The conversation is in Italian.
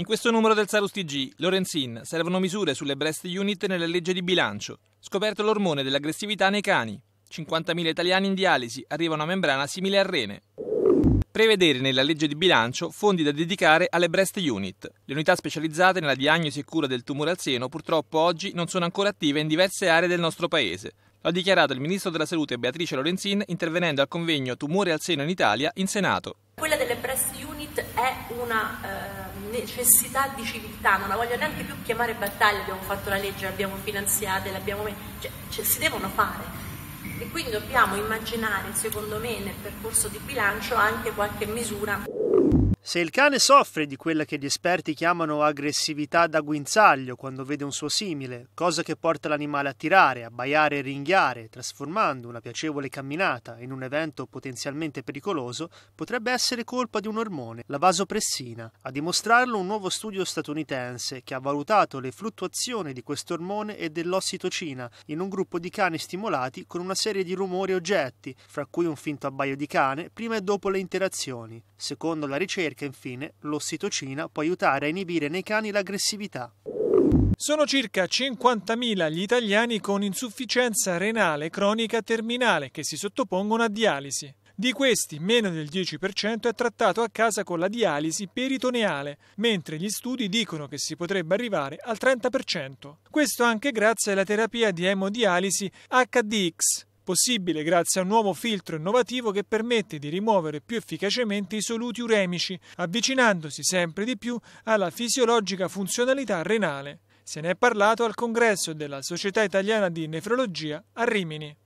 In questo numero del Sarus TG, Lorenzin, servono misure sulle breast unit nella legge di bilancio. Scoperto l'ormone dell'aggressività nei cani. 50.000 italiani in dialisi, arriva una membrana simile al rene. Prevedere nella legge di bilancio fondi da dedicare alle breast unit. Le unità specializzate nella diagnosi e cura del tumore al seno purtroppo oggi non sono ancora attive in diverse aree del nostro paese. Lo ha dichiarato il ministro della salute Beatrice Lorenzin intervenendo al convegno Tumore al seno in Italia in Senato. Quella delle breast una eh, necessità di civiltà, non la voglio neanche più chiamare battaglia, abbiamo fatto la legge, l'abbiamo finanziata, l'abbiamo messa, cioè, cioè, si devono fare. E quindi dobbiamo immaginare, secondo me, nel percorso di bilancio anche qualche misura. Se il cane soffre di quella che gli esperti chiamano aggressività da guinzaglio quando vede un suo simile, cosa che porta l'animale a tirare, abbaiare e ringhiare, trasformando una piacevole camminata in un evento potenzialmente pericoloso, potrebbe essere colpa di un ormone, la vasopressina. A dimostrarlo un nuovo studio statunitense che ha valutato le fluttuazioni di questo ormone e dell'ossitocina in un gruppo di cani stimolati con una serie di rumori e oggetti, fra cui un finto abbaio di cane, prima e dopo le interazioni. Secondo la ricerca, che infine l'ossitocina può aiutare a inibire nei cani l'aggressività. Sono circa 50.000 gli italiani con insufficienza renale cronica terminale che si sottopongono a dialisi. Di questi, meno del 10% è trattato a casa con la dialisi peritoneale, mentre gli studi dicono che si potrebbe arrivare al 30%. Questo anche grazie alla terapia di emodialisi HDX, possibile grazie a un nuovo filtro innovativo che permette di rimuovere più efficacemente i soluti uremici, avvicinandosi sempre di più alla fisiologica funzionalità renale. Se ne è parlato al congresso della Società Italiana di Nefrologia a Rimini.